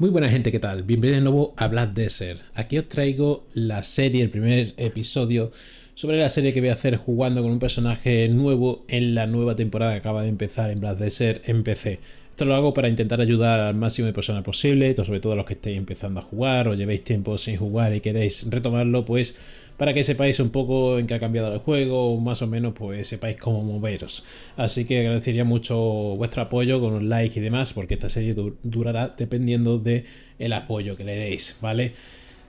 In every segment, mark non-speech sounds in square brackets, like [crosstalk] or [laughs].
Muy buena gente, ¿qué tal? Bienvenidos de nuevo a Black Desert. Aquí os traigo la serie, el primer episodio sobre la serie que voy a hacer jugando con un personaje nuevo en la nueva temporada que acaba de empezar en Black Desert en PC. Esto lo hago para intentar ayudar al máximo de personas posible, sobre todo a los que estéis empezando a jugar o llevéis tiempo sin jugar y queréis retomarlo, pues para que sepáis un poco en qué ha cambiado el juego o más o menos pues sepáis cómo moveros. Así que agradecería mucho vuestro apoyo con un like y demás, porque esta serie durará dependiendo de apoyo que le deis, ¿vale?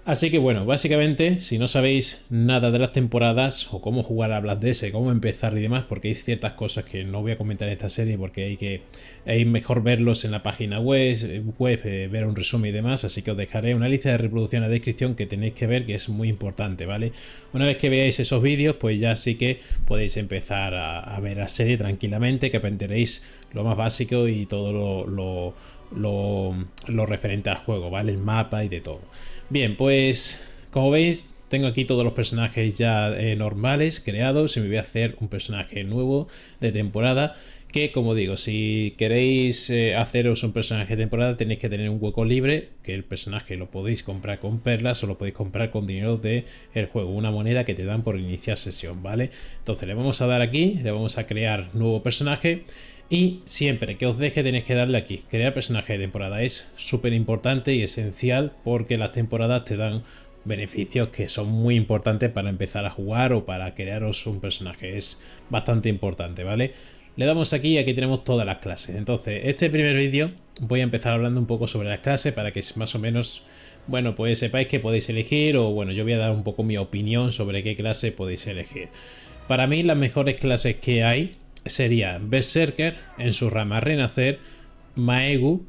Así que bueno, básicamente, si no sabéis nada de las temporadas o cómo jugar a Blast DS, cómo empezar y demás, porque hay ciertas cosas que no voy a comentar en esta serie porque hay que mejor verlos en la página web, eh, web eh, ver un resumen y demás, así que os dejaré una lista de reproducción en la descripción que tenéis que ver que es muy importante, ¿vale? Una vez que veáis esos vídeos, pues ya sí que podéis empezar a, ver la serie tranquilamente, que aprenderéis lo más básico y todo lo, lo referente al juego, ¿vale? El mapa y de todo. Bien, pues como veis tengo aquí todos los personajes ya eh, normales creados y me voy a hacer un personaje nuevo de temporada que como digo, si queréis eh, haceros un personaje de temporada tenéis que tener un hueco libre, que el personaje lo podéis comprar con perlas o lo podéis comprar con dinero del el juego, una moneda que te dan por iniciar sesión, ¿vale? Entonces le vamos a dar aquí, le vamos a crear nuevo personaje y siempre que os deje tenéis que darle aquí, crear personaje de temporada, es súper importante y esencial porque las temporadas te dan beneficios que son muy importantes para empezar a jugar o para crearos un personaje. Es bastante importante, ¿vale? le damos aquí y aquí tenemos todas las clases. Entonces, este primer vídeo voy a empezar hablando un poco sobre las clases para que más o menos, bueno, pues sepáis que podéis elegir o bueno, yo voy a dar un poco mi opinión sobre qué clase podéis elegir. Para mí las mejores clases que hay sería Berserker en su rama Renacer, Maegu,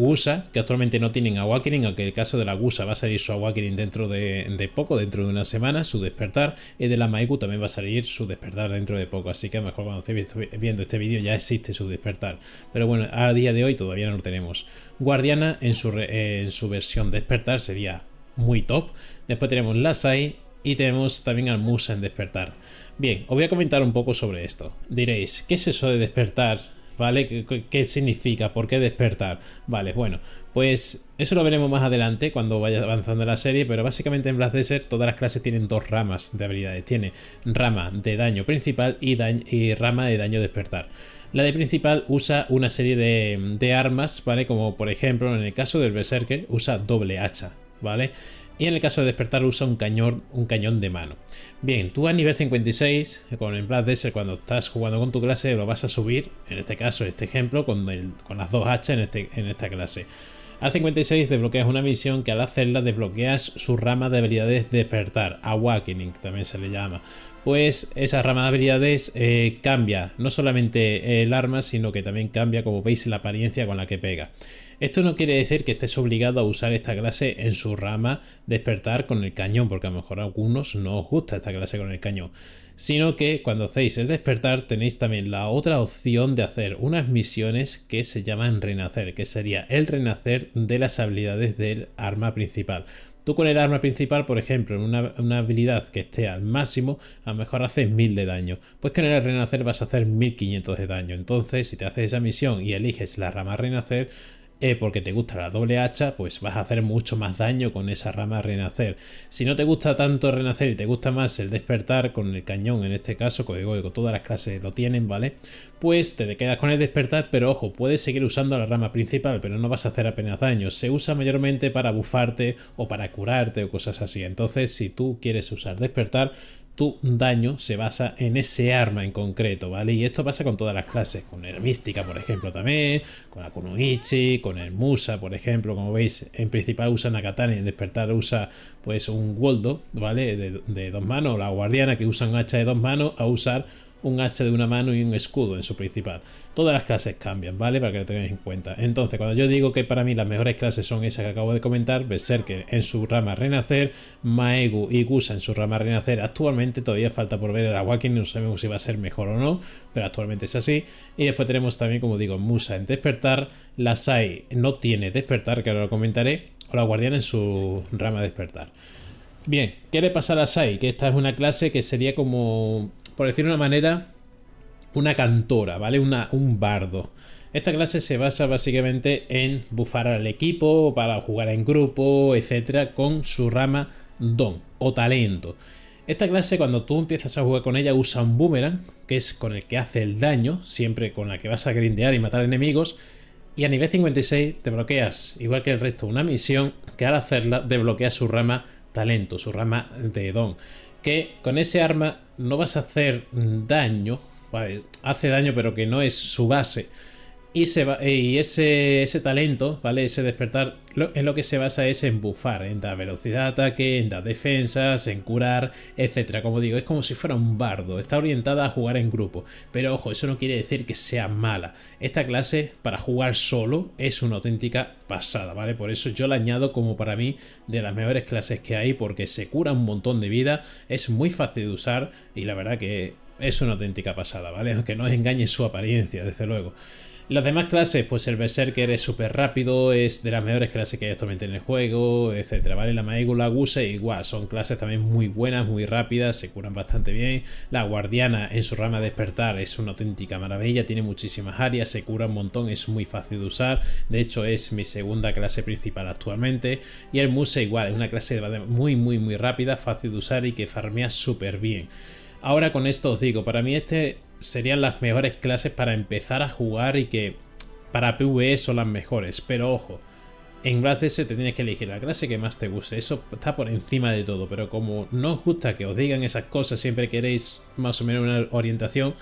Gusa, que actualmente no tienen Awakening, aunque el caso de la Gusa va a salir su Awakening dentro de, poco, dentro de una semana, su despertar, y de la Maiku también va a salir su despertar dentro de poco, así que a lo mejor cuando estéis viendo este vídeo ya existe su despertar, pero bueno, a día de hoy todavía no lo tenemos. Guardiana en su, eh, en su versión despertar sería muy top, después tenemos Lasai y tenemos también al Musa en despertar. Bien, os voy a comentar un poco sobre esto. Diréis, ¿qué es eso de despertar? ¿vale? ¿Qué, significa? ¿Por qué despertar? Vale, bueno, pues eso lo veremos más adelante cuando vaya avanzando la serie, pero básicamente en Blast Desert todas las clases tienen dos ramas de habilidades. Tiene rama de daño principal y, rama de daño despertar. La de principal usa una serie de, armas, ¿vale? Como por ejemplo en el caso del Berserker usa doble hacha, ¿vale? vale y en el caso de despertar usa un cañón, de mano. Bien, tú a nivel 56, con el de Desert, cuando estás jugando con tu clase, lo vas a subir, en este caso, este ejemplo, con, las dos H este, en, esta clase. A 56 desbloqueas una misión que al hacerla desbloqueas su rama de habilidades despertar, Awakening también se le llama. Pues esa rama de habilidades eh, cambia no solamente el arma, sino que también cambia, como veis, la apariencia con la que pega. Esto no quiere decir que estés obligado a usar esta clase en su rama despertar con el cañón, porque a lo mejor a algunos no os gusta esta clase con el cañón, sino que cuando hacéis el despertar tenéis también la otra opción de hacer unas misiones que se llaman renacer, que sería el renacer de las habilidades del arma principal. Tú con el arma principal, por ejemplo, en una, habilidad que esté al máximo, a lo mejor haces 1000 de daño. Pues con el renacer vas a hacer 1500 de daño. Entonces, si te haces esa misión y eliges la rama renacer, eh, porque te gusta la doble hacha, pues vas a hacer mucho más daño con esa rama renacer. Si no te gusta tanto renacer y te gusta más el despertar con el cañón, en este caso, código todas las clases lo tienen, ¿vale? Pues te quedas con el despertar, pero ojo, puedes seguir usando la rama principal, pero no vas a hacer apenas daño. Se usa mayormente para bufarte o para curarte o cosas así. Entonces, si tú quieres usar despertar, tu daño se basa en ese arma en concreto, ¿vale? Y esto pasa con todas las clases, con el Mística, por ejemplo, también, con la Kunoichi, con el Musa, por ejemplo, como veis, en principal usa Nakatani, en despertar usa pues un Woldo, ¿vale? De, de dos manos, la guardiana que usa un hacha de dos manos a usar un hacha de una mano y un escudo en su principal. Todas las clases cambian, ¿vale? Para que lo tengáis en cuenta. Entonces, cuando yo digo que para mí las mejores clases son esas que acabo de comentar, que en su rama Renacer, Maegu y Gusa en su rama Renacer, actualmente todavía falta por ver el Awakening, no sabemos si va a ser mejor o no, pero actualmente es así. Y después tenemos también, como digo, Musa en Despertar, la Sai no tiene Despertar, que ahora lo comentaré, o la Guardiana en su rama Despertar. Bien, ¿qué le pasa a Sai? Que esta es una clase que sería como, por decir de una manera, una cantora, ¿vale? Una, un bardo. Esta clase se basa básicamente en bufar al equipo, para jugar en grupo, etcétera, con su rama don o talento. Esta clase, cuando tú empiezas a jugar con ella, usa un boomerang, que es con el que hace el daño, siempre con la que vas a grindear y matar enemigos. Y a nivel 56 te bloqueas, igual que el resto, una misión que al hacerla desbloquea su rama talento, su rama de don. Que con ese arma no vas a hacer daño, hace daño pero que no es su base. Y, ese, ese, talento, ¿vale? Ese despertar en lo que se basa es en buffar, en dar velocidad de ataque, en dar defensas, en curar, etc. Como digo, es como si fuera un bardo. Está orientada a jugar en grupo. Pero ojo, eso no quiere decir que sea mala. Esta clase, para jugar solo, es una auténtica pasada, ¿vale? Por eso yo la añado como para mí de las mejores clases que hay, porque se cura un montón de vida, es muy fácil de usar y la verdad que es una auténtica pasada, ¿vale? Aunque no engañe su apariencia, desde luego. Las demás clases, pues el Berserker es súper rápido, es de las mejores clases que hay actualmente en el juego, etcétera, ¿vale? La Maégula, Guse, igual, son clases también muy buenas, muy rápidas, se curan bastante bien. La Guardiana en su rama de despertar es una auténtica maravilla, tiene muchísimas áreas, se cura un montón, es muy fácil de usar, de hecho es mi segunda clase principal actualmente. Y el Muse igual, es una clase muy, muy, muy rápida, fácil de usar y que farmea súper bien. Ahora con esto os digo, para mí este serían las mejores clases para empezar a jugar y que para PvE son las mejores, pero ojo, en Blast se te tienes que elegir la clase que más te guste, eso está por encima de todo, pero como no os gusta que os digan esas cosas, siempre queréis más o menos una orientación,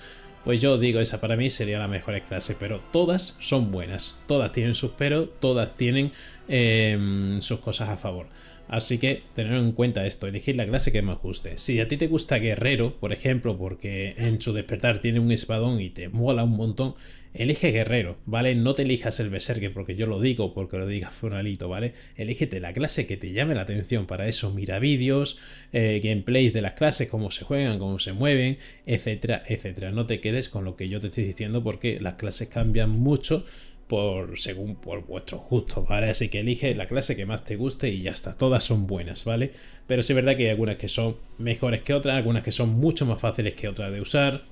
pues yo digo, esa para mí sería la mejor clase, pero todas son buenas, todas tienen sus pero, todas tienen eh, sus cosas a favor. Así que tener en cuenta esto, elegir la clase que más guste. Si a ti te gusta guerrero, por ejemplo, porque en su despertar tiene un espadón y te mola un montón, elige guerrero, ¿vale? No te elijas el berserker porque yo lo digo, porque lo digas Funalito, ¿vale? Elígete la clase que te llame la atención. Para eso mira vídeos, eh, gameplays de las clases, cómo se juegan, cómo se mueven, etcétera, etcétera. No te quedes con lo que yo te estoy diciendo porque las clases cambian mucho por según por vuestros gustos, ¿vale? Así que elige la clase que más te guste y ya está, todas son buenas, ¿vale? Pero sí es verdad que hay algunas que son mejores que otras, algunas que son mucho más fáciles que otras de usar,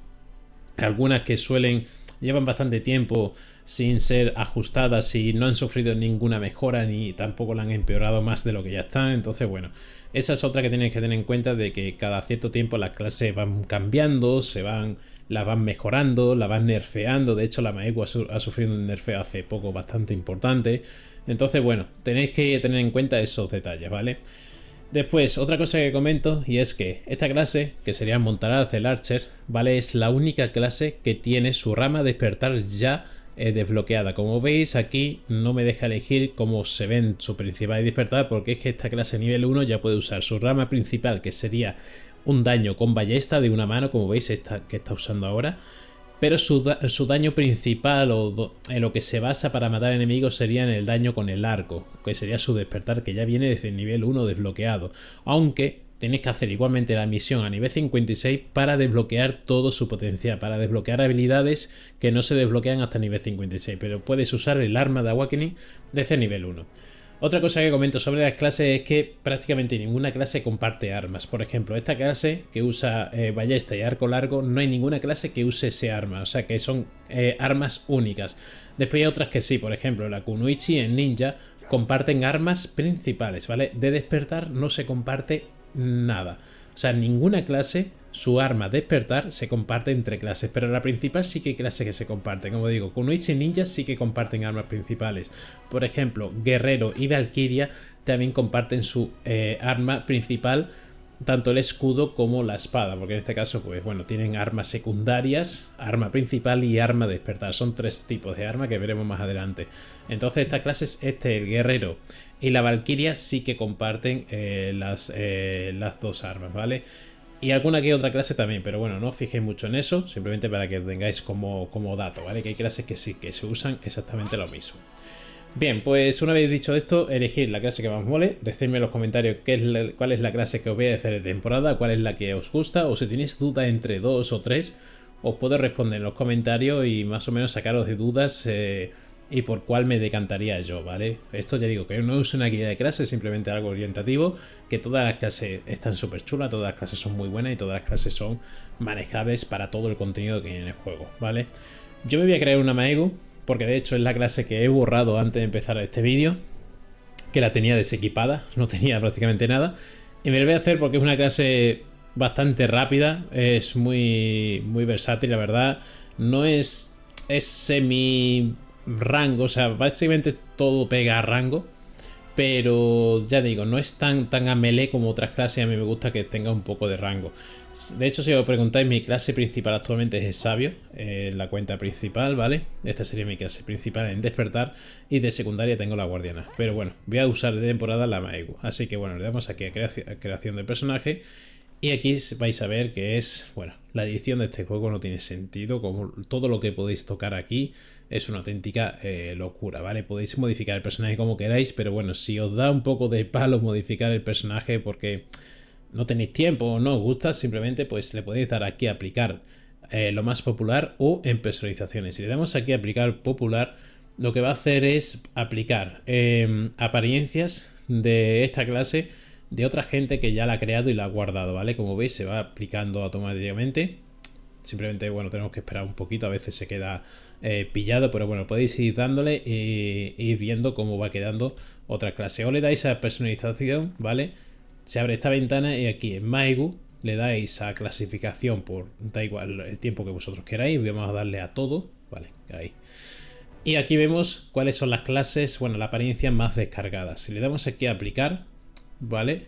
algunas que suelen llevan bastante tiempo sin ser ajustadas y no han sufrido ninguna mejora ni tampoco la han empeorado más de lo que ya están. Entonces, bueno, esa es otra que tenéis que tener en cuenta de que cada cierto tiempo las clases van cambiando, se van la van mejorando, la van nerfeando. De hecho, la Maeco ha, sufrido un nerfeo hace poco bastante importante. Entonces, bueno, tenéis que tener en cuenta esos detalles, ¿vale? Después, otra cosa que comento, y es que esta clase, que sería Montaraz el Archer, ¿vale? Es la única clase que tiene su rama despertar ya eh, desbloqueada. Como veis, aquí no me deja elegir cómo se ven su principal despertar, porque es que esta clase nivel 1 ya puede usar su rama principal, que sería un daño con ballesta de una mano, como veis esta que está usando ahora, pero su, daño principal o en lo que se basa para matar enemigos sería en el daño con el arco, que sería su despertar, que ya viene desde el nivel 1 desbloqueado, aunque tienes que hacer igualmente la misión a nivel 56 para desbloquear todo su potencial, para desbloquear habilidades que no se desbloquean hasta nivel 56, pero puedes usar el arma de Awakening desde nivel 1. Otra cosa que comento sobre las clases es que prácticamente ninguna clase comparte armas. Por ejemplo, esta clase que usa ballesta eh, y arco largo, no hay ninguna clase que use ese arma, o sea que son eh, armas únicas. Después hay otras que sí, por ejemplo, la Kunuichi en ninja comparten armas principales, ¿vale? De despertar no se comparte nada. O sea, ninguna clase su arma despertar se comparte entre clases, pero la principal sí que clase que se comparten. Como digo, Kunoichi y Ninja sí que comparten armas principales. Por ejemplo, Guerrero y valquiria también comparten su eh, arma principal, tanto el escudo como la espada, porque en este caso, pues bueno, tienen armas secundarias, arma principal y arma despertar. Son tres tipos de armas que veremos más adelante. Entonces, esta clase es este, el guerrero y la valquiria sí que comparten eh, las, eh, las dos armas, ¿vale? Y alguna que otra clase también, pero bueno, no os fijéis mucho en eso, simplemente para que tengáis como, como dato, ¿vale? Que hay clases que sí, que se usan exactamente lo mismo. Bien, pues una vez dicho esto, elegid la clase que más mole, decidme en los comentarios qué es cuál es la clase que os voy a hacer de temporada, cuál es la que os gusta, o si tenéis duda entre dos o tres, os puedo responder en los comentarios y más o menos sacaros de dudas... Eh, y por cuál me decantaría yo, ¿vale? Esto ya digo que no es una guía de clases simplemente algo orientativo, que todas las clases están súper chulas, todas las clases son muy buenas y todas las clases son manejables para todo el contenido que hay en el juego, ¿vale? Yo me voy a crear una Maegu, porque de hecho es la clase que he borrado antes de empezar este vídeo, que la tenía desequipada, no tenía [laughs] prácticamente nada, y me lo voy a hacer porque es una clase bastante rápida, es muy, muy versátil, la verdad, no es... Es semi rango, o sea, básicamente todo pega a rango. Pero ya digo, no es tan, tan a melee como otras clases. A mí me gusta que tenga un poco de rango. De hecho, si os preguntáis, mi clase principal actualmente es el sabio, eh, la cuenta principal, ¿vale? Esta sería mi clase principal en despertar. Y de secundaria tengo la guardiana. Pero bueno, voy a usar de temporada la Maegu. Así que bueno, le damos aquí a creación de personaje. Y aquí vais a ver que es, bueno, la edición de este juego no tiene sentido, como todo lo que podéis tocar aquí es una auténtica eh, locura, ¿vale? Podéis modificar el personaje como queráis, pero bueno, si os da un poco de palo modificar el personaje porque no tenéis tiempo o no os gusta, simplemente pues le podéis dar aquí a aplicar eh, lo más popular o en personalizaciones. Si le damos aquí a aplicar popular, lo que va a hacer es aplicar em, apariencias de esta clase de otra gente que ya la ha creado y la ha guardado, ¿vale? Como veis se va aplicando automáticamente Simplemente, bueno, tenemos que esperar un poquito, a veces se queda eh, pillado, pero bueno, podéis ir dándole y ir viendo cómo va quedando otra clase. O le dais a personalización, ¿vale? Se abre esta ventana y aquí en Maigu le dais a clasificación por, da igual el tiempo que vosotros queráis, vamos a darle a todo, ¿vale? Ahí. Y aquí vemos cuáles son las clases, bueno, la apariencia más descargada. Si le damos aquí a aplicar, ¿vale?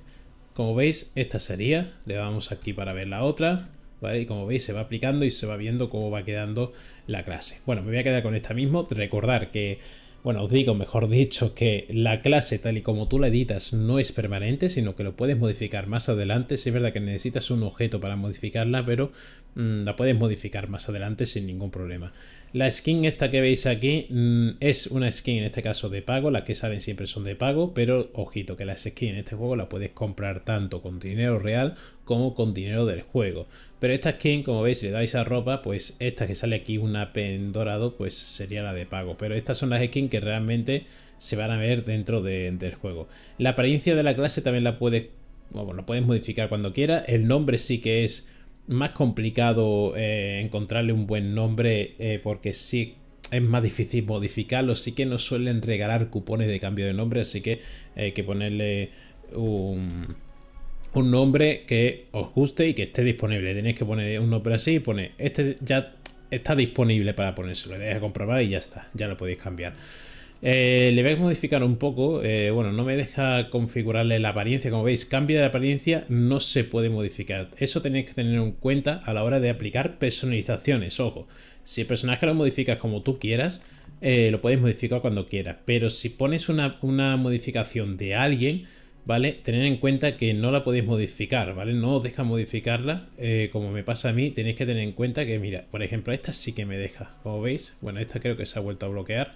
Como veis, esta sería. Le damos aquí para ver la otra. Y como veis se va aplicando y se va viendo cómo va quedando la clase. Bueno, me voy a quedar con esta mismo. Recordar que, bueno, os digo, mejor dicho, que la clase tal y como tú la editas no es permanente, sino que lo puedes modificar más adelante. si es verdad que necesitas un objeto para modificarla, pero mm, la puedes modificar más adelante sin ningún problema. La skin esta que veis aquí mm, es una skin en este caso de pago, las que salen siempre son de pago, pero ojito que las skins en este juego la puedes comprar tanto con dinero real como con dinero del juego. Pero esta skin, como veis, si le dais a ropa, pues esta que sale aquí, una pen dorado, pues sería la de pago. Pero estas son las skins que realmente se van a ver dentro del juego. La apariencia de la clase también la puedes, bueno, la puedes modificar cuando quieras. El nombre sí que es más complicado eh, encontrarle un buen nombre eh, porque sí es más difícil modificarlo, sí que nos suele regalar cupones de cambio de nombre, así que eh, hay que ponerle un, nombre que os guste y que esté disponible. Tenéis que poner un nombre así y pone este ya está disponible para ponérselo, deja comprobar y ya está, ya lo podéis cambiar. Eh, le voy a modificar un poco, eh, bueno, no me deja configurarle la apariencia, como veis, cambio de apariencia no se puede modificar. Eso tenéis que tener en cuenta a la hora de aplicar personalizaciones, ojo. Si el personaje lo modificas como tú quieras, eh, lo podéis modificar cuando quieras, pero si pones una, modificación de alguien, ¿vale? Tener en cuenta que no la podéis modificar, ¿vale? No os deja modificarla, como me pasa a mí, tenéis que tener en cuenta que, mira, por ejemplo, esta sí que me deja, como veis, bueno, esta creo que se ha vuelto a bloquear,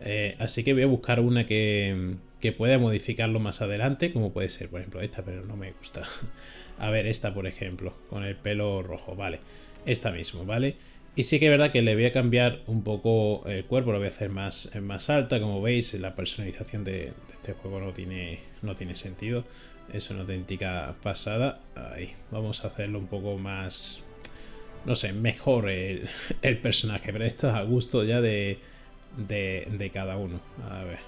eh, así que voy a buscar una que, pueda modificarlo más adelante, como puede ser, por ejemplo, esta, pero no me gusta. [laughs] A ver, esta, por ejemplo, con el pelo rojo, vale. Esta mismo, ¿vale? Y sí que es verdad que le voy a cambiar un poco el cuerpo, lo voy a hacer más, más alta, como veis, la personalización de, este juego no tiene, no tiene sentido. Es una auténtica pasada. Ahí, vamos a hacerlo un poco más, no sé, mejor el, [laughs] el personaje, pero esto es a gusto ya de, de, cada uno. A ver.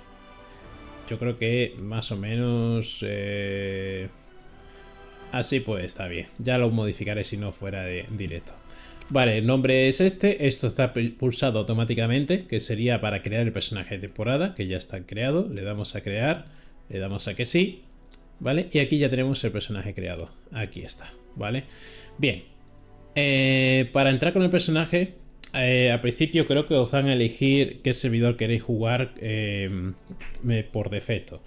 Yo creo que más o menos... Eh, así pues está bien. Ya lo modificaré si no fuera de directo. Vale, el nombre es este. Esto está pulsado automáticamente, que sería para crear el personaje de temporada, que ya está creado. Le damos a crear, le damos a que sí. ¿Vale? Y aquí ya tenemos el personaje creado. Aquí está, ¿vale? Bien. Eh, para entrar con el personaje, eh, al principio creo que os van a elegir qué servidor queréis jugar eh, eh, por defecto.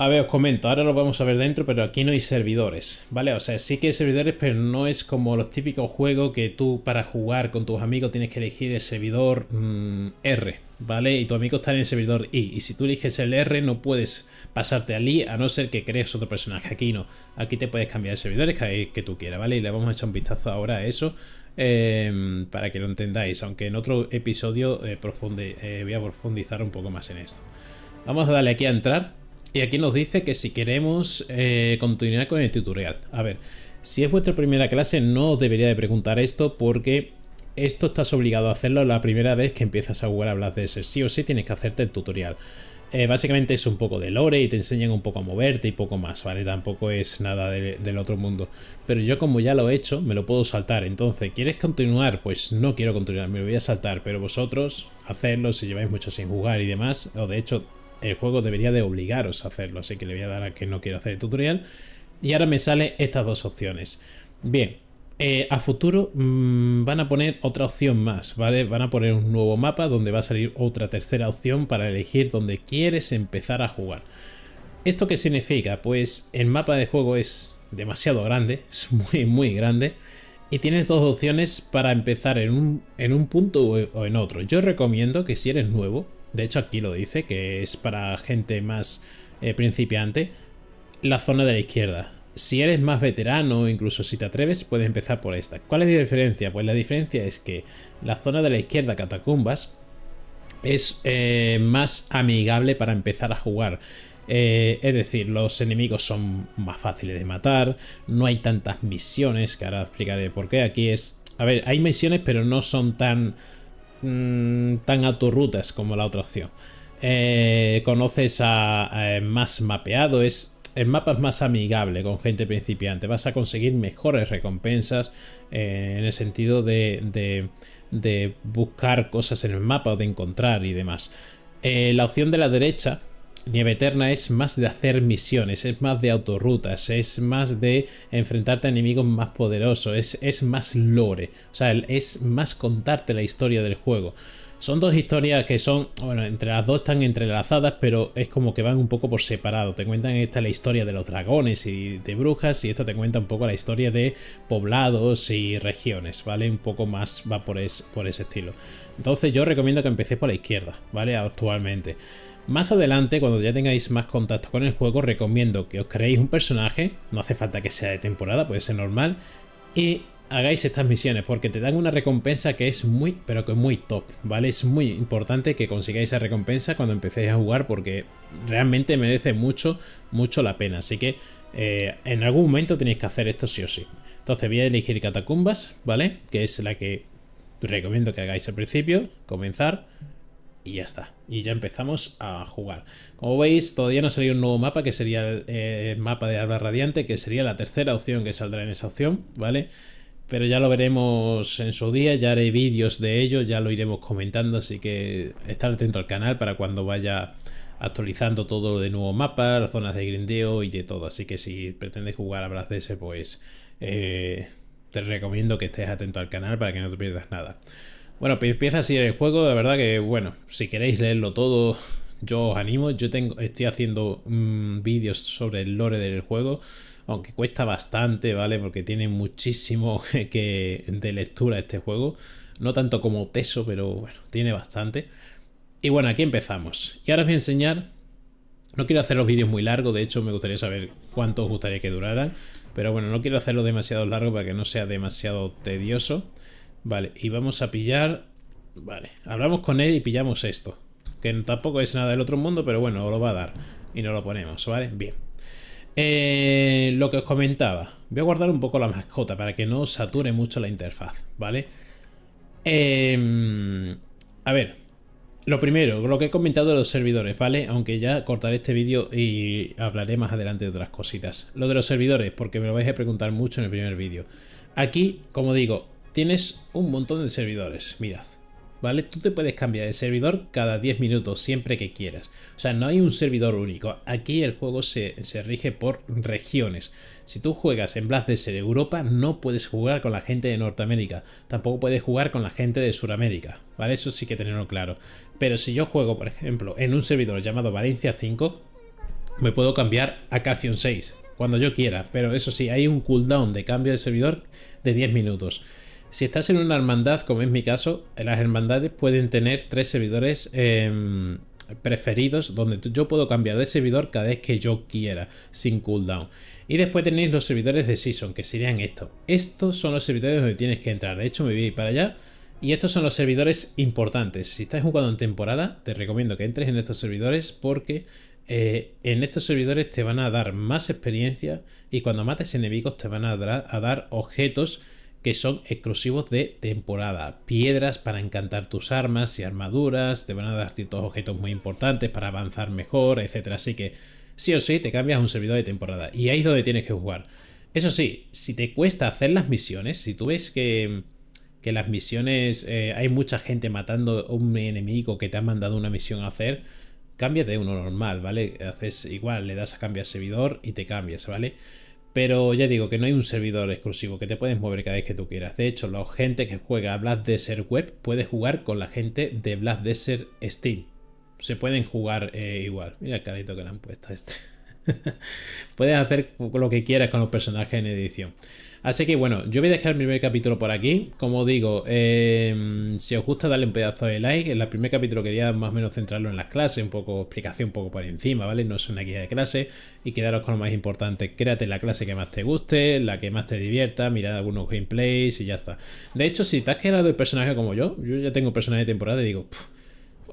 A ver, os comento, ahora lo vamos a ver dentro, pero aquí no hay servidores, ¿vale? O sea, sí que hay servidores, pero no es como los típicos juegos que tú para jugar con tus amigos tienes que elegir el servidor mm, R, ¿vale? Y tu amigo está en el servidor I, y si tú eliges el R no puedes pasarte al I a no ser que crees otro personaje, aquí no. Aquí te puedes cambiar de servidores que, que tú quieras, ¿vale? Y le vamos a echar un vistazo ahora a eso Em, para que lo entendáis, aunque en otro episodio eh, eh, voy a profundizar un poco más en esto. Vamos a darle aquí a entrar y aquí nos dice que si queremos eh, continuar con el tutorial. A ver, si es vuestra primera clase no os debería de preguntar esto porque esto estás obligado a hacerlo la primera vez que empiezas a jugar a Blast sí o sí tienes que hacerte el tutorial. Eh, básicamente es un poco de lore y te enseñan un poco a moverte y poco más, ¿vale? Tampoco es nada del otro mundo. Pero yo como ya lo he hecho, me lo puedo saltar. Entonces, ¿quieres continuar? Pues no quiero continuar, me voy a saltar. Pero vosotros, hacerlo si lleváis mucho sin jugar y demás. O de hecho, el juego debería de obligaros a hacerlo. Así que le voy a dar a que no quiero hacer el tutorial. Y ahora me sale estas dos opciones. Bien, eh, a futuro mm, van a poner otra opción más, ¿vale? Van a poner un nuevo mapa donde va a salir otra tercera opción para elegir dónde quieres empezar a jugar. ¿Esto qué significa? Pues el mapa de juego es demasiado grande, [laughs] es muy muy grande. Y tienes dos opciones para empezar en un, punto o en otro. Yo recomiendo que si eres nuevo, de hecho aquí lo dice, que es para gente más eh, principiante, la zona de la izquierda si eres más veterano, incluso si te atreves, puedes empezar por esta. ¿Cuál es la diferencia? Pues la diferencia es que la zona de la izquierda, Catacumbas, es eh, más amigable para empezar a jugar. Eh, es decir, los enemigos son más fáciles de matar, no hay tantas misiones, que ahora explicaré por qué. Aquí es... A ver, hay misiones, pero no son tan... Mm, a tan autorrutas como la otra opción. Eh, conoces a más mapeado, es el mapa es más amigable con gente principiante. Vas a conseguir mejores recompensas eh, en el sentido de, buscar cosas en el mapa o de encontrar y demás. Eh, la opción de la derecha, Nieve Eterna, es más de hacer misiones, es más de autorrutas, es más de enfrentarte a enemigos más poderosos, es, es más lore, o sea, es más contarte la historia del juego. Son dos historias que son, bueno, entre las dos están entrelazadas, pero es como que van un poco por separado. Te cuentan esta la historia de los dragones y de brujas y esto te cuenta un poco la historia de poblados y regiones, ¿vale? Un poco más va por, por ese estilo. Entonces yo recomiendo que empecéis por la izquierda, ¿vale? Actualmente. Más adelante, cuando ya tengáis más contacto con el juego, recomiendo que os creéis un personaje, no hace falta que sea de temporada, puede ser normal, y hagáis estas misiones porque te dan una recompensa que es muy, pero que es muy top, ¿vale? Es muy importante que consigáis esa recompensa cuando empecéis a jugar porque realmente merece mucho, mucho la pena. Así que eh, en algún momento tenéis que hacer esto sí o sí. Entonces voy a elegir Catacumbas, ¿vale? Que es la que recomiendo que hagáis al principio, comenzar y ya está. Y ya empezamos a jugar. Como veis, todavía no salió un nuevo mapa, que sería el eh, mapa de Alba Radiante, que sería la tercera opción que saldrá en esa opción, ¿vale? vale pero ya lo veremos en su día, ya haré vídeos de ello, ya lo iremos comentando, así que estar atento al canal para cuando vaya actualizando todo de nuevo mapa, las zonas de grindeo y de todo. Así que si pretendes jugar a Brass pues eh, te recomiendo que estés atento al canal para que no te pierdas nada. Bueno, pues empieza así el juego, de verdad que, bueno, si queréis leerlo todo, yo os animo, yo tengo, estoy haciendo mm, vídeos sobre el lore del juego, aunque cuesta bastante, ¿vale? Porque tiene muchísimo [laughs] que, de lectura este juego. No tanto como teso, pero bueno, tiene bastante. Y bueno, aquí empezamos. Y ahora os voy a enseñar... No quiero hacer los vídeos muy largos, de hecho me gustaría saber cuánto os gustaría que duraran. Pero bueno, no quiero hacerlo demasiado largo para que no sea demasiado tedioso. Vale, y vamos a pillar... Vale, hablamos con él y pillamos esto. Que tampoco es nada del otro mundo, pero bueno, lo va a dar. Y no lo ponemos, ¿vale? Bien. Eh, lo que os comentaba. Voy a guardar un poco la mascota para que no sature mucho la interfaz, ¿vale? Em, a ver. Lo primero, lo que he comentado de los servidores, ¿vale? Aunque ya cortaré este vídeo y hablaré más adelante de otras cositas. Lo de los servidores, porque me lo vais a preguntar mucho en el primer vídeo. Aquí, como digo, tienes un montón de servidores, mirad. ¿vale? Tú te puedes cambiar de servidor cada 10 minutos, siempre que quieras. O sea, no hay un servidor único. Aquí el juego se, rige por regiones. Si tú juegas en Blast de Europa, no puedes jugar con la gente de Norteamérica. Tampoco puedes jugar con la gente de Sudamérica, ¿vale? Eso sí que tenerlo claro. Pero si yo juego, por ejemplo, en un servidor llamado Valencia 5, me puedo cambiar a Calcium 6 cuando yo quiera, pero eso sí, hay un cooldown de cambio de servidor de 10 minutos. Si estás en una hermandad, como es mi caso, las hermandades pueden tener tres servidores em, preferidos donde yo puedo cambiar de servidor cada vez que yo quiera, sin cooldown. Y después tenéis los servidores de Season, que serían estos. Estos son los servidores donde tienes que entrar. De hecho, me voy a ir para allá. Y estos son los servidores importantes. Si estás jugando en temporada, te recomiendo que entres en estos servidores porque eh, en estos servidores te van a dar más experiencia y cuando mates enemigos te van a dar, a dar objetos que son exclusivos de temporada. Piedras para encantar tus armas y armaduras, te van a dar ciertos objetos muy importantes para avanzar mejor, etc. Así que sí o sí te cambias un servidor de temporada y ahí es donde tienes que jugar. Eso sí, si te cuesta hacer las misiones, si tú ves que, que las misiones eh, hay mucha gente matando a un enemigo que te ha mandado una misión a hacer, cámbiate uno normal, ¿vale? Haces igual, le das a cambiar servidor y te cambias, ¿vale? vale pero ya digo que no hay un servidor exclusivo, que te puedes mover cada vez que tú quieras. De hecho, la gente que juega a Black Desert Web puede jugar con la gente de Black Desert Steam. Se pueden jugar eh, igual. Mira el carito que le han puesto este. [laughs] Puedes hacer lo que quieras con los personajes en edición. Así que bueno, yo voy a dejar el primer capítulo por aquí. Como digo, em, si os gusta, dale un pedazo de like. En el primer capítulo quería más o menos centrarlo en las clases, un poco explicación, un poco por encima, ¿vale? No es una guía de clase. Y quedaros con lo más importante. Créate la clase que más te guste, la que más te divierta, mirad algunos gameplays y ya está. De hecho, si te has quedado el personaje como yo, yo ya tengo personaje de temporada y digo...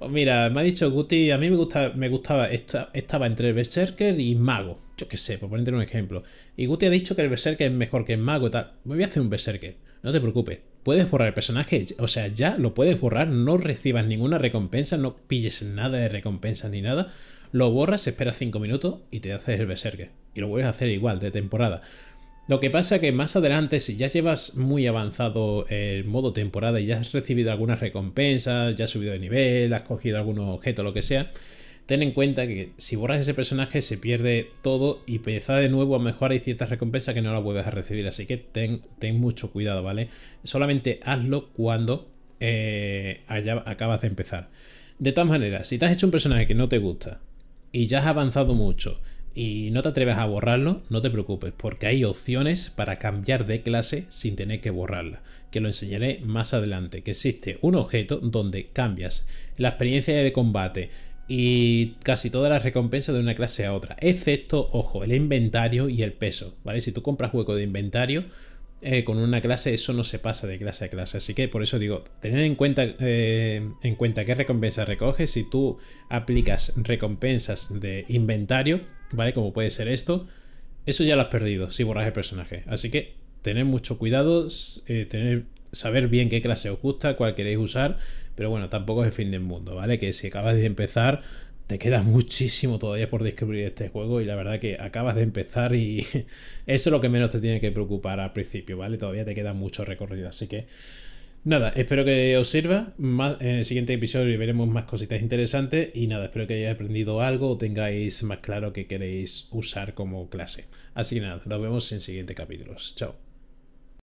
Mira, me ha dicho Guti, a mí me, gusta, me gustaba, estaba entre Berserker y Mago. Yo qué sé, por ponerte un ejemplo. Y Guti ha dicho que el Berserker es mejor que el Mago y tal. Me voy a hacer un Berserker, no te preocupes. Puedes borrar el personaje, o sea, ya lo puedes borrar, no recibas ninguna recompensa, no pilles nada de recompensa ni nada. Lo borras, esperas 5 minutos y te haces el Berserker. Y lo vuelves a hacer igual, de temporada. Lo que pasa que más adelante, si ya llevas muy avanzado el modo temporada y ya has recibido algunas recompensas, ya has subido de nivel, has cogido algún objeto, lo que sea, ten en cuenta que si borras ese personaje se pierde todo y empezar de nuevo a mejorar hay ciertas recompensas que no las vuelves a recibir. Así que ten, mucho cuidado, ¿vale? Solamente hazlo cuando eh, acabas de empezar. De todas maneras, si te has hecho un personaje que no te gusta y ya has avanzado mucho y no te atreves a borrarlo, no te preocupes, porque hay opciones para cambiar de clase sin tener que borrarla, que lo enseñaré más adelante, que existe un objeto donde cambias la experiencia de combate y casi todas las recompensas de una clase a otra, excepto, ojo, el inventario y el peso, ¿vale? Si tú compras hueco de inventario, eh, con una clase, eso no se pasa de clase a clase. Así que por eso digo, tener en cuenta, eh, en cuenta qué recompensas recoges. Si tú aplicas recompensas de inventario, ¿vale? Como puede ser esto, eso ya lo has perdido si borras el personaje. Así que tener mucho cuidado, eh, tener, saber bien qué clase os gusta, cuál queréis usar. Pero bueno, tampoco es el fin del mundo, ¿vale? Que si acabas de empezar, te queda muchísimo todavía por descubrir este juego y la verdad que acabas de empezar y [laughs] eso es lo que menos te tiene que preocupar al principio, ¿vale? Todavía te queda mucho recorrido, así que nada, espero que os sirva. en el siguiente episodio veremos más cositas interesantes y nada, espero que hayáis aprendido algo o tengáis más claro que queréis usar como clase. Así que nada, nos vemos en siguiente capítulos. Chao.